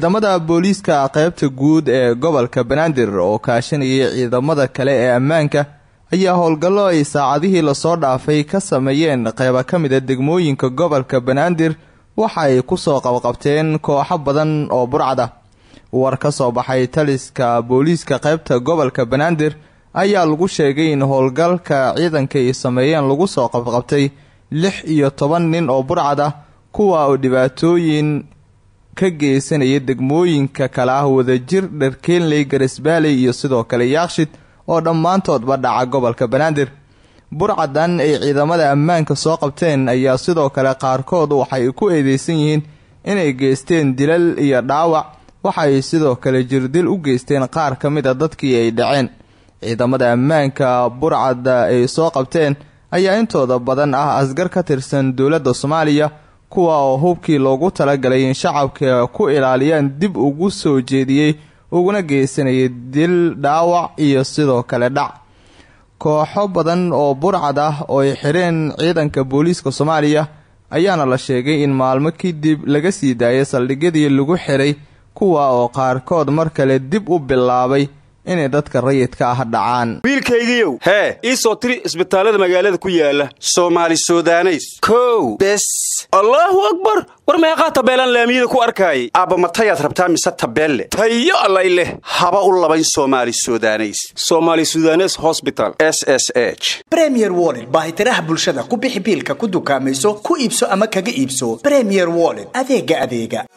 ciidamada booliiska qeybta guud ee gobolka banaadir oo kaashanayay ciidamada kale ee ammaanka ayaa howlgallo ay saacadihii lasoo dhaafay ka sameeyeen qeyba ka mid a degmooyinka gobolka banaadir waxa ay kusoo qabqabteen kooxo badan oo burcad ah war ka soo baxay taliska booliiska qeybta gobolka banaadir ayaa lagu sheegay in howlgalka ciidanka ay sameeyeen lagu soo qabqabtay lix iyo toban nin oo burcad ah kuwa oo dhibaatooyin ka geysanaya degmooyinka kale ah wadajir dharkeenley garesbaaley iyo sidoo kale yaakshid oo dhammaantoodba dhaca gobolka banaadir burcadan ay ciidamada ammaanka soo qabteen ayaa sidoo kale qaarkood waxay ku eedeysan yihiin inay geysteen dilal iyo dhaawac waxa sidoo kale jirdil u geysteen qaar ka mid a ah dadkii ay dhaceen ciidamada ammaanka burcada ay soo qabteen ayaa intooda badan ah asgar ka tirsan dowladda soomaaliya kuwa oo hubkii loogu talagalay in shacabka ku ilaaliyaan dib ugu soo jeediyey uguna geysanayay dil dhaawac iyo sidoo kale dhac kooxo badan oo burcad ah oo ay xireen ciidanka booliiska soomaaliya ayaana la sheegay in maalmo kadib laga sii daayay saldhigyadii lagu xiray kuwa oo qaarkood mar kale dib u bilaabay inay dadka rayidka ah dhacaan wiilkaygiiow hee ii soo tiri isbitaallada magaalada ku yaala soomaali sudaneys kow bes allaahu akbar war meeqaa tabeelaan laamiyada ku arkaayay aabba matayaad rabtaa mise tabeelle tayo allay leh haba u labayn soomaali sudaneys somaali sudanes hosbital s s h bremier woled baahitiraha bulshada ku bixi biilka ku dukaamayso ku iibso ama kaga iibso bremier woled adeega adeega